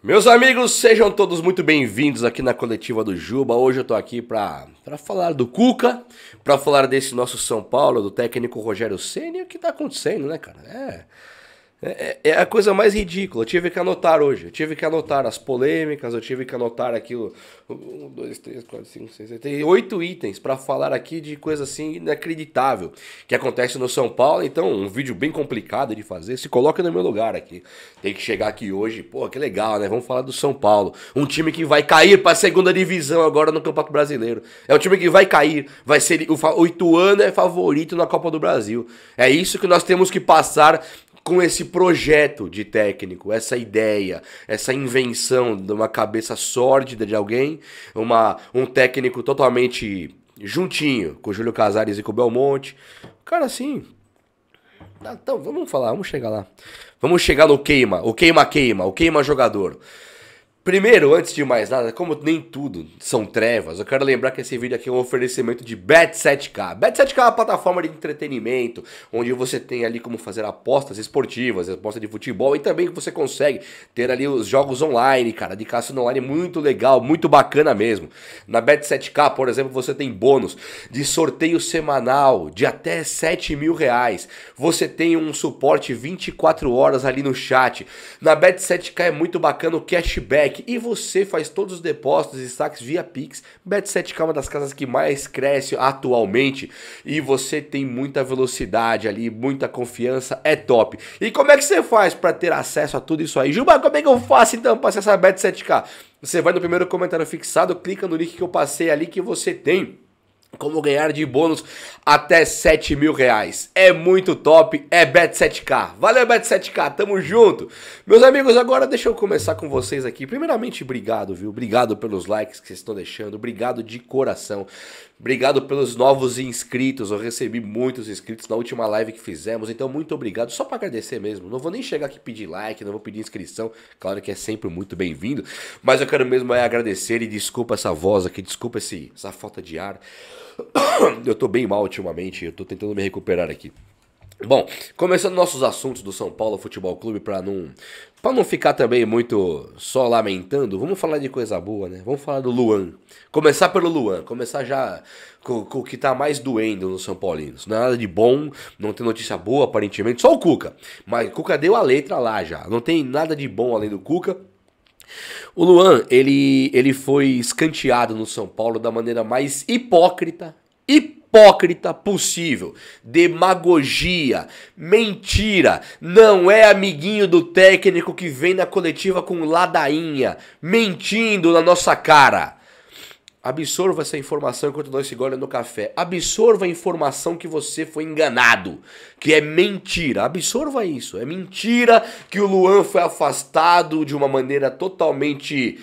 Meus amigos, sejam todos muito bem-vindos aqui na coletiva do Juba. Hoje eu tô aqui para falar do Cuca, para falar desse nosso São Paulo, do técnico Rogério Ceni, o que tá acontecendo, né, cara? É. É, é, é, a coisa mais ridícula. Eu tive que anotar hoje. Eu tive que anotar as polêmicas, eu tive que anotar aquilo. Um, dois, três, quatro, cinco, seis, sete. Tem oito itens para falar aqui de coisa assim inacreditável que acontece no São Paulo. Então, um vídeo bem complicado de fazer. Se coloca no meu lugar aqui. Tem que chegar aqui hoje. Pô, que legal, né? Vamos falar do São Paulo. Um time que vai cair pra segunda divisão agora no Campeonato Brasileiro. É um time que vai cair. Vai ser. O, o Ituano é favorito na Copa do Brasil. É isso que nós temos que passar com esse projeto de técnico, essa ideia, essa invenção de uma cabeça sórdida de alguém, uma, um técnico totalmente juntinho com o Júlio Casares e com o Belmonte. Cara, assim. Ah, então, vamos falar, vamos chegar lá. Vamos chegar no queima, o queima queima, o queima jogador. Primeiro, antes de mais nada, como nem tudo são trevas, eu quero lembrar que esse vídeo aqui é um oferecimento de Bet7k. Bet7k é uma plataforma de entretenimento, onde você tem ali como fazer apostas esportivas, apostas de futebol e também você consegue ter ali os jogos online, cara, de cassino online muito legal, muito bacana mesmo. Na Bet7k, por exemplo, você tem bônus de sorteio semanal de até 7 mil reais. Você tem um suporte 24 horas ali no chat. Na Bet7k é muito bacana o cashback e você faz todos os depósitos e saques via Pix. Bet7 é uma das casas que mais cresce atualmente e você tem muita velocidade ali, muita confiança, é top. E como é que você faz para ter acesso a tudo isso aí? Juba, como é que eu faço então para acessar a Bet7k? Você vai no primeiro comentário fixado, clica no link que eu passei ali que você tem como ganhar de bônus até 7 mil reais. É muito top, é Bet7k. Valeu, Bet7k, tamo junto. Meus amigos, agora deixa eu começar com vocês aqui. Primeiramente, obrigado, viu? Obrigado pelos likes que vocês estão deixando, obrigado de coração. Obrigado pelos novos inscritos. Eu recebi muitos inscritos na última live que fizemos, então muito obrigado. Só para agradecer mesmo. Não vou nem chegar aqui pedir like, não vou pedir inscrição. Claro que é sempre muito bem-vindo, mas eu quero mesmo é agradecer e desculpa essa voz aqui, desculpa esse, essa falta de ar. Eu tô bem mal ultimamente, eu tô tentando me recuperar aqui. Bom, começando nossos assuntos do São Paulo Futebol Clube para não para não ficar também muito só lamentando, vamos falar de coisa boa, né? Vamos falar do Luan. Começar pelo Luan, começar já com, com o que tá mais doendo no São Paulinos. Não é nada de bom, não tem notícia boa aparentemente, só o Cuca. Mas o Cuca deu a letra lá já. Não tem nada de bom além do Cuca. O Luan, ele, ele foi escanteado no São Paulo da maneira mais hipócrita, hipócrita possível. Demagogia, mentira, não é amiguinho do técnico que vem na coletiva com ladainha, mentindo na nossa cara. Absorva essa informação enquanto nós se no café. Absorva a informação que você foi enganado, que é mentira. Absorva isso. É mentira que o Luan foi afastado de uma maneira totalmente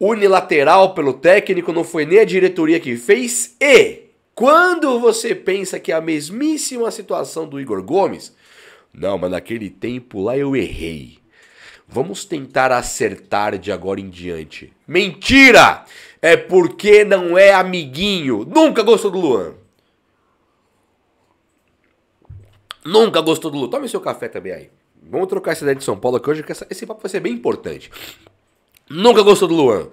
unilateral pelo técnico, não foi nem a diretoria que fez. E quando você pensa que é a mesmíssima situação do Igor Gomes, não, mas naquele tempo lá eu errei. Vamos tentar acertar de agora em diante. Mentira! é porque não é amiguinho. Nunca gostou do Luan. Nunca gostou do Luan. Tome seu café também aí. Vamos trocar essa ideia de São Paulo, aqui hoje que esse papo vai ser bem importante. Nunca gostou do Luan.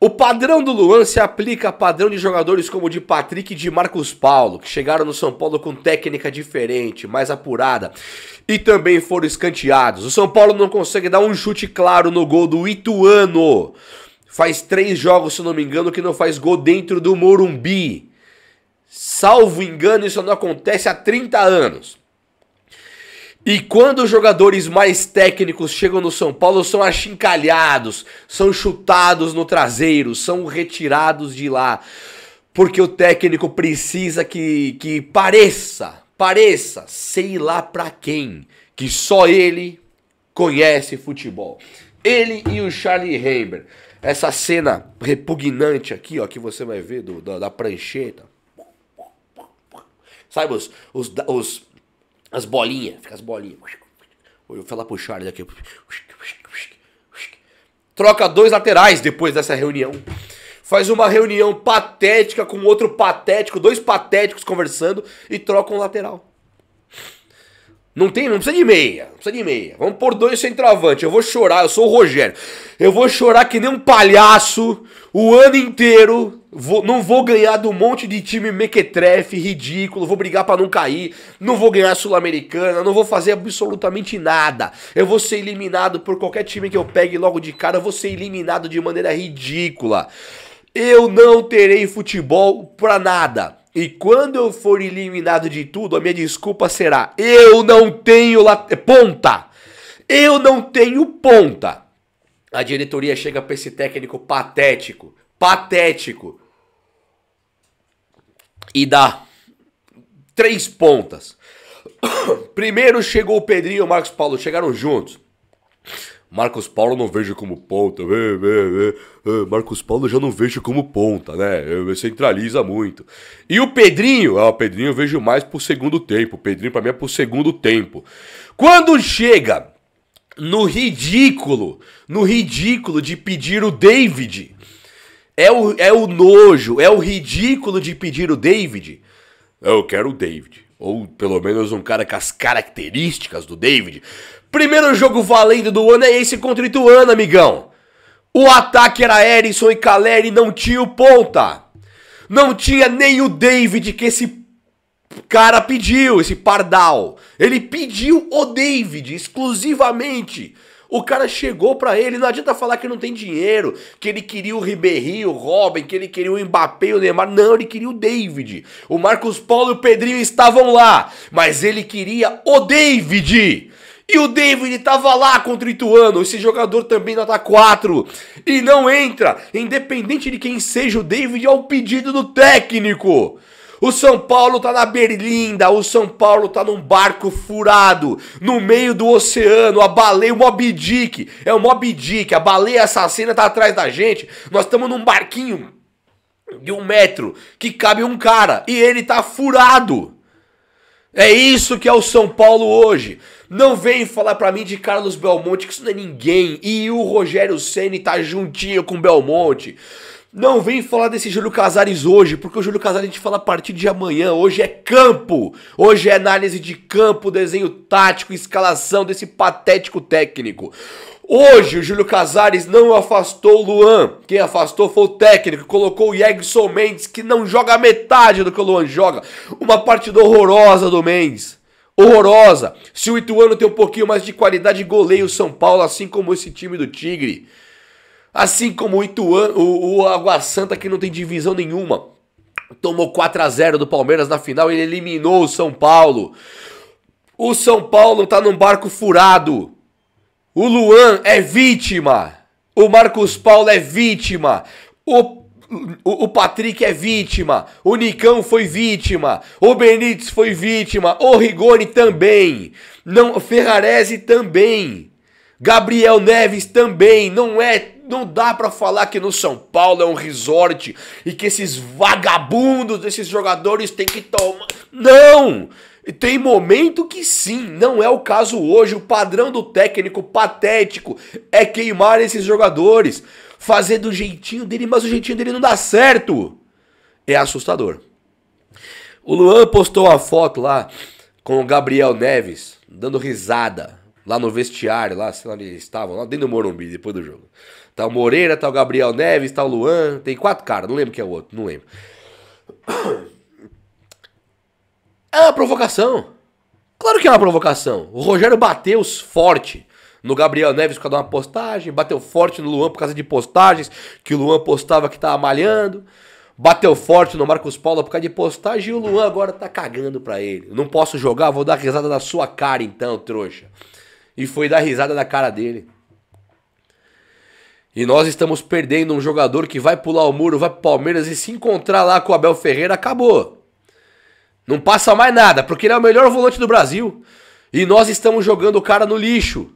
O padrão do Luan se aplica a padrão de jogadores como o de Patrick e de Marcos Paulo, que chegaram no São Paulo com técnica diferente, mais apurada, e também foram escanteados. O São Paulo não consegue dar um chute claro no gol do Ituano faz três jogos, se não me engano, que não faz gol dentro do Morumbi. Salvo engano, isso não acontece há 30 anos. E quando os jogadores mais técnicos chegam no São Paulo, são achincalhados, são chutados no traseiro, são retirados de lá. Porque o técnico precisa que, que pareça, pareça, sei lá pra quem, que só ele conhece futebol. Ele e o Charlie Haber. Essa cena repugnante aqui, ó, que você vai ver do, da, da prancheta. Sabe os, os, os as bolinhas, fica as bolinhas. Eu vou falar pro Charles aqui. Troca dois laterais depois dessa reunião. Faz uma reunião patética com outro patético, dois patéticos conversando e troca um lateral. Não tem, não precisa de meia, não precisa de meia. Vamos por dois centroavante. Eu vou chorar, eu sou o Rogério. Eu vou chorar que nem um palhaço o ano inteiro. Vou, não vou ganhar do monte de time mequetrefe, ridículo. Vou brigar para não cair. Não vou ganhar Sul-Americana. Não vou fazer absolutamente nada. Eu vou ser eliminado por qualquer time que eu pegue logo de cara. Eu vou ser eliminado de maneira ridícula. Eu não terei futebol pra nada. E quando eu for eliminado de tudo, a minha desculpa será: eu não tenho late... É ponta. Eu não tenho ponta. A diretoria chega para esse técnico patético, patético. E dá três pontas. Primeiro chegou o Pedrinho e o Marcos Paulo, chegaram juntos. Marcos Paulo não vejo como ponta. Ah, Marcos Paulo já não vejo como ponta, né? Centraliza muito. E o Pedrinho, ah, o Pedrinho eu vejo mais por segundo tempo. O Pedrinho para mim é por segundo tempo. Quando chega no ridículo, no ridículo de pedir o David. É o, é o nojo, é o ridículo de pedir o David. Eu quero o David ou pelo menos um cara com as características do David. Primeiro jogo valendo do ano é esse contra o Ituano, amigão. O ataque era Erisson e Caleri, não tinha o ponta. Não tinha nem o David que esse cara pediu, esse pardal. Ele pediu o David exclusivamente. O cara chegou para ele, não adianta falar que não tem dinheiro, que ele queria o Ribéry, o Robin, que ele queria o Mbappé, o Neymar. Não, ele queria o David. O Marcos Paulo e o Pedrinho estavam lá, mas ele queria o David. E o David estava lá contra o Ituano, esse jogador também nota 4. E não entra, independente de quem seja o David, ao é pedido do técnico. O São Paulo tá na berlinda, o São Paulo tá num barco furado, no meio do oceano, a baleia, o Mob Dick, é o Mob Dick, a baleia assassina tá atrás da gente, nós estamos num barquinho de um metro que cabe um cara e ele tá furado. É isso que é o São Paulo hoje. Não vem falar para mim de Carlos Belmonte, que isso não é ninguém. E o Rogério Ceni tá juntinho com Belmonte. Não vem falar desse Júlio Casares hoje, porque o Júlio Casares a gente fala a partir de amanhã. Hoje é campo, hoje é análise de campo, desenho tático, escalação desse patético técnico. Hoje o Júlio Casares não afastou o Luan. Quem afastou foi o técnico. Colocou o Yegson Mendes, que não joga metade do que o Luan joga. Uma partida horrorosa do Mendes. Horrorosa. Se o Ituano tem um pouquinho mais de qualidade, goleia o São Paulo, assim como esse time do Tigre. Assim como o Ituano, o, Água Santa que não tem divisão nenhuma. Tomou 4 a 0 do Palmeiras na final, ele eliminou o São Paulo. O São Paulo tá num barco furado. O Luan é vítima. O Marcos Paulo é vítima. O, o, o, Patrick é vítima. O Nicão foi vítima. O Benítez foi vítima. O Rigoni também. Não, Ferrarese também. Gabriel Neves também. Não é não dá para falar que no São Paulo é um resort e que esses vagabundos, esses jogadores têm que tomar. Não! Tem momento que sim, não é o caso hoje. O padrão do técnico patético é queimar esses jogadores, fazer do jeitinho dele, mas o jeitinho dele não dá certo. É assustador. O Luan postou a foto lá com o Gabriel Neves, dando risada lá no vestiário, lá, sei lá eles estavam, lá dentro do Morumbi, depois do jogo. Tá o Moreira, tá o Gabriel Neves, tá o Luan, tem quatro caras, não lembro quem é o outro, não lembro. É uma provocação. Claro que é uma provocação. O Rogério bateu forte no Gabriel Neves por causa de uma postagem, bateu forte no Luan por causa de postagens que o Luan postava que tava malhando. Bateu forte no Marcos Paulo por causa de postagem e o Luan agora tá cagando pra ele. Não posso jogar, vou dar risada na sua cara então, trouxa e foi dar risada na cara dele. E nós estamos perdendo um jogador que vai pular o muro, vai pro Palmeiras e se encontrar lá com o Abel Ferreira, acabou. Não passa mais nada, porque ele é o melhor volante do Brasil. E nós estamos jogando o cara no lixo.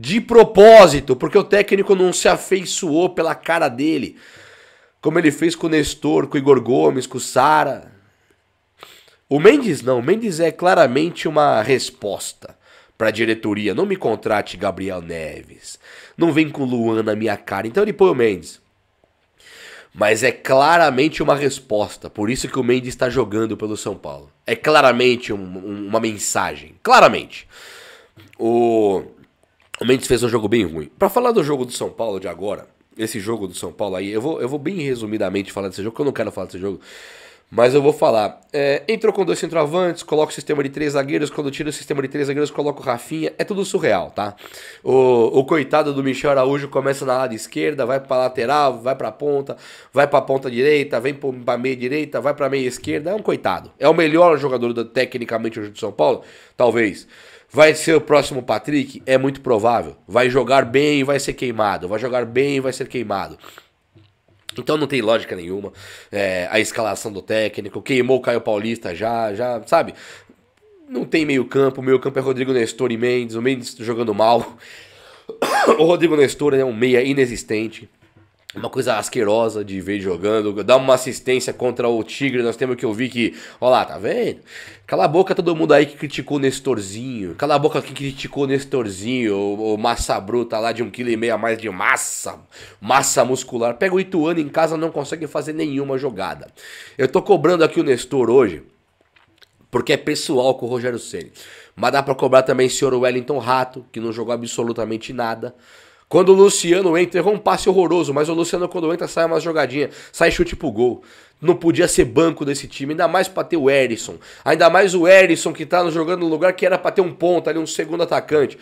De propósito, porque o técnico não se afeiçoou pela cara dele. Como ele fez com o Nestor, com o Igor Gomes, com o Sara. O Mendes não, o Mendes é claramente uma resposta a diretoria. Não me contrate Gabriel Neves. Não vem com Luan na minha cara. Então ele põe o Mendes. Mas é claramente uma resposta. Por isso que o Mendes está jogando pelo São Paulo. É claramente um, um, uma mensagem. Claramente. O, o Mendes fez um jogo bem ruim. Para falar do jogo do São Paulo de agora, esse jogo do São Paulo aí, eu vou, eu vou bem resumidamente falar desse jogo, porque eu não quero falar desse jogo. Mas eu vou falar. É, entrou com dois centroavantes, coloca o sistema de três zagueiros. Quando tira o sistema de três zagueiros, coloca o Rafinha. É tudo surreal, tá? O, o coitado do Michel Araújo começa na lado esquerda, vai pra lateral, vai pra ponta, vai pra ponta direita, vem pra meia direita, vai pra meia esquerda. É um coitado. É o melhor jogador da, tecnicamente hoje do São Paulo? Talvez. Vai ser o próximo Patrick? É muito provável. Vai jogar bem e vai ser queimado. Vai jogar bem e vai ser queimado. Então não tem lógica nenhuma. É, a escalação do técnico, queimou o Caio Paulista já, já, sabe? Não tem meio campo, o meio campo é Rodrigo Nestor e Mendes, o Mendes jogando mal. O Rodrigo Nestor é um meia inexistente uma coisa asquerosa de ver jogando, dá uma assistência contra o Tigre, nós temos que ouvir que, ó lá, tá vendo? Cala a boca todo mundo aí que criticou Nestorzinho, cala a boca quem criticou Nestorzinho, o, o massa bruta lá de um quilo e meio a mais de massa, massa muscular, pega o Ituano em casa não consegue fazer nenhuma jogada. Eu tô cobrando aqui o Nestor hoje, porque é pessoal com o Rogério Ceni. Mas dá para cobrar também o senhor Wellington Rato, que não jogou absolutamente nada. Quando o Luciano entra, errou um passe horroroso, mas o Luciano quando entra sai uma jogadinha, sai chute pro gol. Não podia ser banco desse time, ainda mais pra ter o Erisson. Ainda mais o Erisson que tá jogando no lugar que era pra ter um ponta ali, um segundo atacante.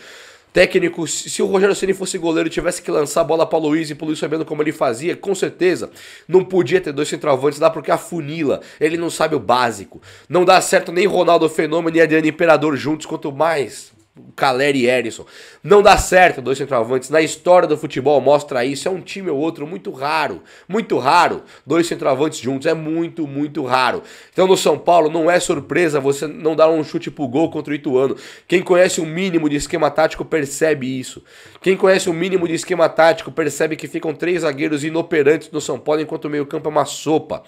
Técnico, se o Rogério Ceni fosse goleiro e tivesse que lançar a bola para Luiz e para Luiz sabendo como ele fazia, com certeza não podia ter dois centroavantes lá porque a funila, ele não sabe o básico. Não dá certo nem Ronaldo Fenômeno e Adriano Imperador juntos, quanto mais Caleri e Erisson. Não dá certo dois centroavantes. Na história do futebol mostra isso. É um time ou outro muito raro. Muito raro. Dois centroavantes juntos. É muito, muito raro. Então no São Paulo não é surpresa você não dar um chute pro gol contra o Ituano. Quem conhece o um mínimo de esquema tático percebe isso. Quem conhece o um mínimo de esquema tático percebe que ficam três zagueiros inoperantes no São Paulo enquanto o meio-campo é uma sopa.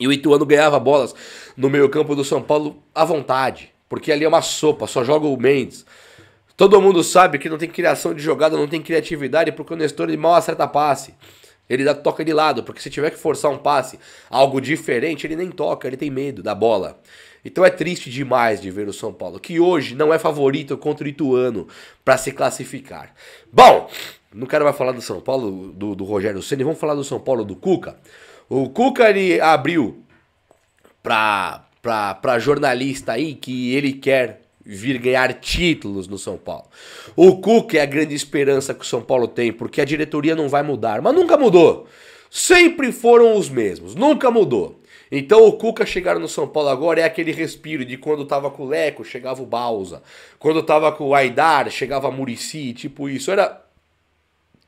E o Ituano ganhava bolas no meio-campo do São Paulo à vontade. Porque ali é uma sopa, só joga o Mendes. Todo mundo sabe que não tem criação de jogada, não tem criatividade, porque o Nestor ele mal acerta passe. Ele dá toca de lado, porque se tiver que forçar um passe, algo diferente, ele nem toca, ele tem medo da bola. Então é triste demais de ver o São Paulo, que hoje não é favorito contra o Ituano para se classificar. Bom, não quero mais falar do São Paulo, do, do Rogério Ceni, vamos falar do São Paulo do Cuca. O Cuca ele abriu para pra, pra jornalista aí que ele quer vir ganhar títulos no São Paulo. O Cuca é a grande esperança que o São Paulo tem, porque a diretoria não vai mudar, mas nunca mudou. Sempre foram os mesmos, nunca mudou. Então o Cuca chegar no São Paulo agora é aquele respiro de quando tava com o Leco, chegava o Balsa. Quando tava com o Aidar, chegava Murici, tipo isso. Era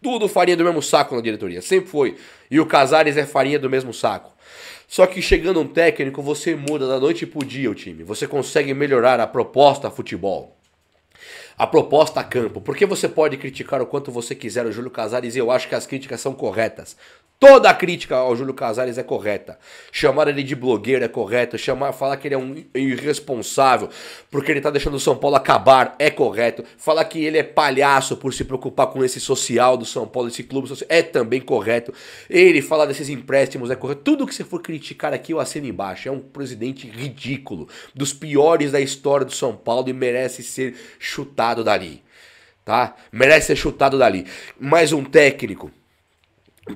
tudo farinha do mesmo saco na diretoria, sempre foi. E o Casares é farinha do mesmo saco. Só que chegando um técnico, você muda da noite pro dia o time. Você consegue melhorar a proposta futebol. A proposta campo. Porque você pode criticar o quanto você quiser o Júlio Casares e eu acho que as críticas são corretas. Toda a crítica ao Júlio Casares é correta. Chamar ele de blogueiro é correto. Chamar, falar que ele é um irresponsável porque ele tá deixando o São Paulo acabar é correto. Falar que ele é palhaço por se preocupar com esse social do São Paulo, esse clube social, é também correto. Ele falar desses empréstimos é correto. Tudo que você for criticar aqui eu assino embaixo. É um presidente ridículo, dos piores da história do São Paulo e merece ser chutado dali. Tá? Merece ser chutado dali. Mais um técnico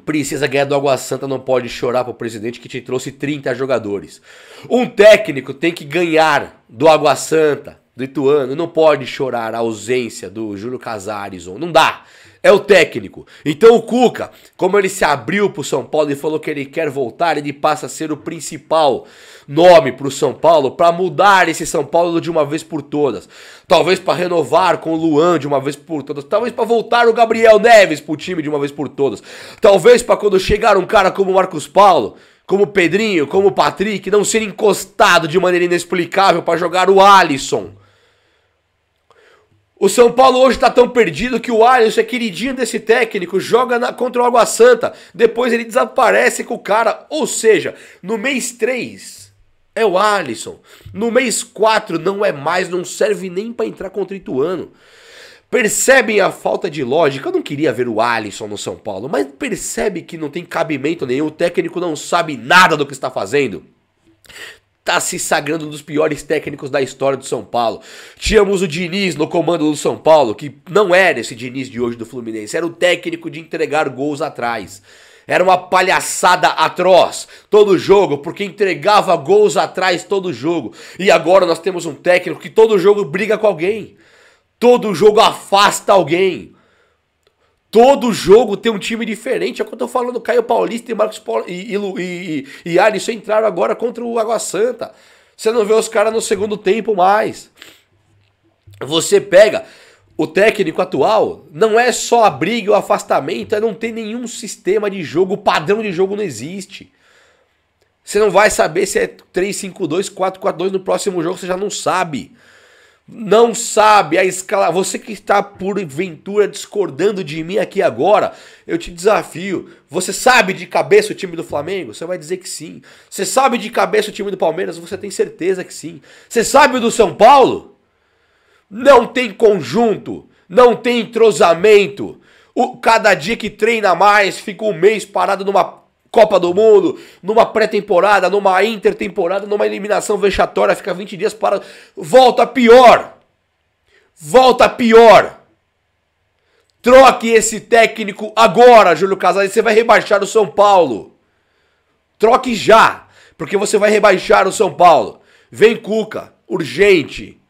Precisa ganhar do Água Santa, não pode chorar pro presidente que te trouxe 30 jogadores. Um técnico tem que ganhar do Água Santa do Ituano não pode chorar a ausência do Júlio Casares. Não dá. É o técnico. Então o Cuca, como ele se abriu pro São Paulo e falou que ele quer voltar, ele passa a ser o principal nome pro São Paulo para mudar esse São Paulo de uma vez por todas. Talvez para renovar com o Luan de uma vez por todas. Talvez para voltar o Gabriel Neves pro time de uma vez por todas. Talvez para quando chegar um cara como o Marcos Paulo, como o Pedrinho, como o Patrick, não ser encostado de maneira inexplicável para jogar o Alisson o São Paulo hoje está tão perdido que o Alisson é queridinho desse técnico, joga na, contra o Água Santa, depois ele desaparece com o cara. Ou seja, no mês 3 é o Alisson, no mês 4 não é mais, não serve nem para entrar contra o Ituano. Percebem a falta de lógica? Eu não queria ver o Alisson no São Paulo, mas percebe que não tem cabimento nenhum, o técnico não sabe nada do que está fazendo tá se sagrando um dos piores técnicos da história do São Paulo. Tínhamos o Diniz no comando do São Paulo, que não era esse Diniz de hoje do Fluminense, era o técnico de entregar gols atrás. Era uma palhaçada atroz todo jogo, porque entregava gols atrás todo jogo. E agora nós temos um técnico que todo jogo briga com alguém. Todo jogo afasta alguém. Todo jogo tem um time diferente. É o que eu tô falando. Caio Paulista e Marcos Paulo e, e, e, e Alisson entraram agora contra o Água Santa. Você não vê os caras no segundo tempo mais. Você pega o técnico atual, não é só a briga e o afastamento, é não ter nenhum sistema de jogo, o padrão de jogo não existe. Você não vai saber se é 3-5-2, 4-4-2 no próximo jogo, você já não sabe não sabe a escala. Você que está por ventura discordando de mim aqui agora, eu te desafio. Você sabe de cabeça o time do Flamengo? Você vai dizer que sim. Você sabe de cabeça o time do Palmeiras? Você tem certeza que sim. Você sabe o do São Paulo? Não tem conjunto, não tem entrosamento. O, cada dia que treina mais, fica um mês parado numa Copa do Mundo, numa pré-temporada, numa intertemporada, numa eliminação vexatória, fica 20 dias para. Volta pior! Volta pior! Troque esse técnico agora, Júlio Casares, você vai rebaixar o São Paulo. Troque já, porque você vai rebaixar o São Paulo. Vem Cuca, urgente.